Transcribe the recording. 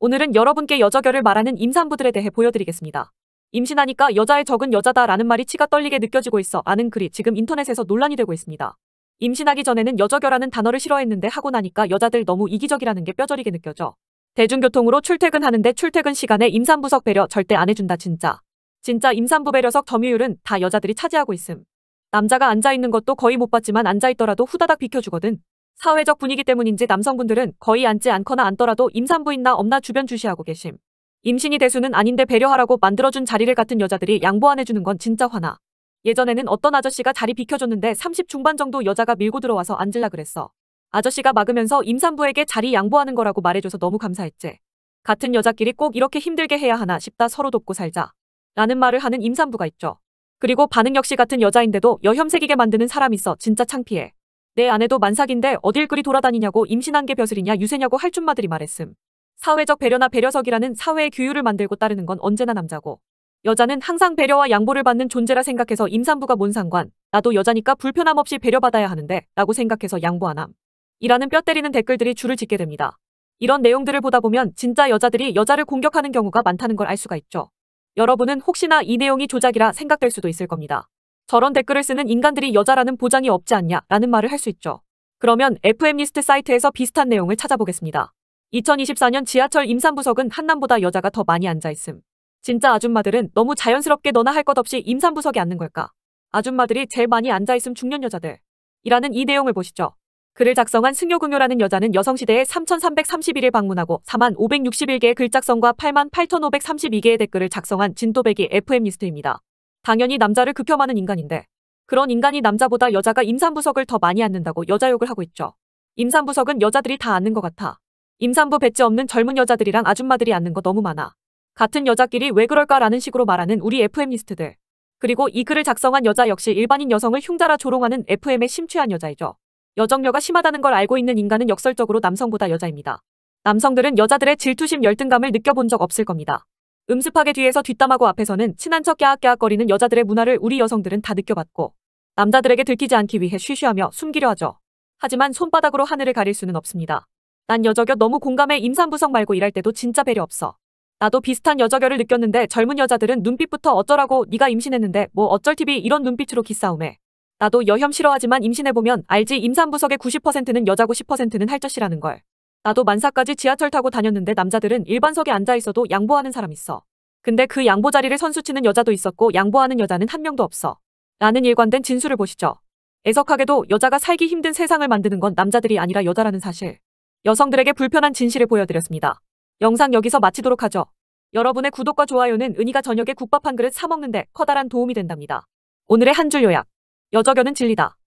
오늘은 여러분께 여자결을 말하는 임산부들에 대해 보여드리겠습니다. 임신하니까 여자의 적은 여자다 라는 말이 치가 떨리게 느껴지고 있어 아는 글이 지금 인터넷에서 논란이 되고 있습니다. 임신하기 전에는 여자결하는 단어를 싫어했는데 하고 나니까 여자들 너무 이기적이라는 게 뼈저리게 느껴져. 대중교통으로 출퇴근하는데 출퇴근 시간에 임산부석 배려 절대 안 해준다 진짜. 진짜 임산부 배려석 점유율은 다 여자들이 차지하고 있음. 남자가 앉아있는 것도 거의 못 봤지만 앉아있더라도 후다닥 비켜주거든. 사회적 분위기 때문인지 남성분들은 거의 앉지 않거나 앉더라도 임산부인나 없나 주변 주시하고 계심. 임신이 대수는 아닌데 배려하라고 만들어준 자리를 같은 여자들이 양보 안 해주는 건 진짜 화나. 예전에는 어떤 아저씨가 자리 비켜줬는데 30 중반 정도 여자가 밀고 들어와서 앉으라 그랬어. 아저씨가 막으면서 임산부에게 자리 양보하는 거라고 말해줘서 너무 감사했지. 같은 여자끼리 꼭 이렇게 힘들게 해야 하나 싶다 서로 돕고 살자. 라는 말을 하는 임산부가 있죠. 그리고 반응 역시 같은 여자인데도 여혐색이게 만드는 사람 있어 진짜 창피해. 내 아내도 만삭인데 어딜 그리 돌아다니냐고 임신한 게 벼슬이냐 유세냐고 할춘마들이 말했음. 사회적 배려나 배려석이라는 사회의 규율을 만들고 따르는 건 언제나 남자고. 여자는 항상 배려와 양보를 받는 존재라 생각해서 임산부가 뭔 상관, 나도 여자니까 불편함 없이 배려받아야 하는데 라고 생각해서 양보하남. 이라는 뼈 때리는 댓글들이 줄을 짓게 됩니다. 이런 내용들을 보다 보면 진짜 여자들이 여자를 공격하는 경우가 많다는 걸 알 수가 있죠. 여러분은 혹시나 이 내용이 조작이라 생각될 수도 있을 겁니다. 저런 댓글을 쓰는 인간들이 여자라는 보장이 없지 않냐 라는 말을 할 수 있죠. 그러면 FM리스트 사이트에서 비슷한 내용을 찾아보겠습니다. 2024년 지하철 임산부석은 한남보다 여자가 더 많이 앉아있음. 진짜 아줌마들은 너무 자연스럽게 너나 할 것 없이 임산부석에 앉는 걸까? 아줌마들이 제일 많이 앉아있음 중년 여자들. 이라는 이 내용을 보시죠. 글을 작성한 승효금요라는 여자는 여성시대에 3,331일 방문하고 4만 561개의 글 작성과 8만 8,532개의 댓글을 작성한 진도백이 FM리스트입니다. 당연히 남자를 급혐하는 인간인데 그런 인간이 남자보다 여자가 임산부석을 더 많이 앉는다고 여자욕을 하고 있죠. 임산부석은 여자들이 다 앉는 것 같아. 임산부 배지 없는 젊은 여자들이랑 아줌마들이 앉는 거 너무 많아. 같은 여자끼리 왜 그럴까라는 식으로 말하는 우리 FM리스트들. 그리고 이 글을 작성한 여자 역시 일반인 여성을 흉자라 조롱하는 FM에 심취한 여자이죠. 여정녀가 심하다는 걸 알고 있는 인간은 역설적으로 남성보다 여자입니다. 남성들은 여자들의 질투심 열등감을 느껴본 적 없을 겁니다. 음습하게 뒤에서 뒷담하고 앞에서는 친한 척 깨악깨악거리는 여자들의 문화를 우리 여성들은 다 느껴봤고 남자들에게 들키지 않기 위해 쉬쉬하며 숨기려 하죠. 하지만 손바닥으로 하늘을 가릴 수는 없습니다. 난 여저겨 너무 공감해 임산부석 말고 일할 때도 진짜 배려 없어. 나도 비슷한 여저결을 느꼈는데 젊은 여자들은 눈빛부터 어쩌라고 네가 임신했는데 뭐 어쩔 TV 이런 눈빛으로 기싸움해. 나도 여혐 싫어하지만 임신해보면 알지 임산부석의 90%는 여자고 10%는 할짓이라는 걸. 나도 만사까지 지하철 타고 다녔는데 남자들은 일반석에 앉아 있어도 양보하는 사람 있어. 근데 그 양보 자리를 선수치는 여자도 있었고 양보하는 여자는 한 명도 없어. 라는 일관된 진술을 보시죠. 애석하게도 여자가 살기 힘든 세상을 만드는 건 남자들이 아니라 여자라는 사실. 여성들에게 불편한 진실을 보여드렸습니다. 영상 여기서 마치도록 하죠. 여러분의 구독과 좋아요는 은희가 저녁에 국밥 한 그릇 사 먹는데 커다란 도움이 된답니다. 오늘의 한 줄 요약. 여저견은 진리다.